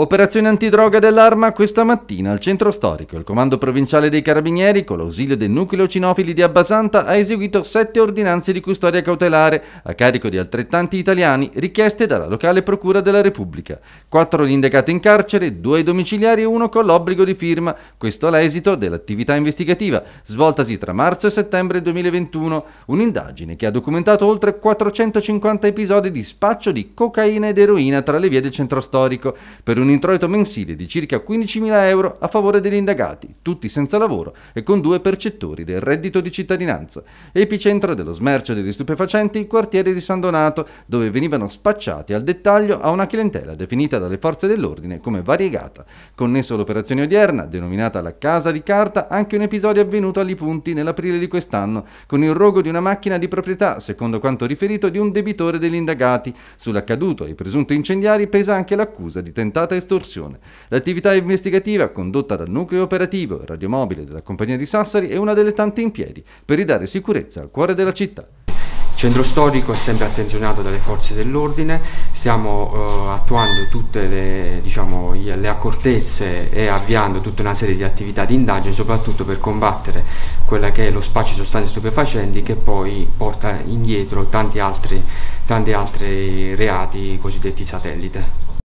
Operazione antidroga dell'arma questa mattina al centro storico. Il comando provinciale dei carabinieri, con l'ausilio del nucleo cinofili di Abbasanta, ha eseguito sette ordinanze di custodia cautelare a carico di altrettanti italiani richieste dalla locale procura della Repubblica. Quattro indagati in carcere, due domiciliari e uno con l'obbligo di firma. Questo è l'esito dell'attività investigativa svoltasi tra marzo e settembre 2021. Un'indagine che ha documentato oltre 450 episodi di spaccio di cocaina ed eroina tra le vie del centro storico. Per un un introito mensile di circa 15.000 euro a favore degli indagati, tutti senza lavoro e con due percettori del reddito di cittadinanza, epicentro dello smercio degli stupefacenti il quartiere di San Donato, dove venivano spacciati al dettaglio a una clientela definita dalle forze dell'ordine come variegata. Connesso all'operazione odierna, denominata la Casa di Carta, anche un episodio avvenuto agli punti nell'aprile di quest'anno, con il rogo di una macchina di proprietà, secondo quanto riferito di un debitore degli indagati. Sull'accaduto ai presunti incendiari pesa anche l'accusa di tentata estorsione. L'attività investigativa condotta dal nucleo operativo radiomobile della compagnia di Sassari è una delle tante in piedi per ridare sicurezza al cuore della città. Il centro storico è sempre attenzionato dalle forze dell'ordine, stiamo eh, attuando tutte le, diciamo, le, accortezze e avviando tutta una serie di attività di indagine, soprattutto per combattere quella che è lo spaccio di sostanze stupefacenti che poi porta indietro tanti altri, tanti altri reati cosiddetti satellite.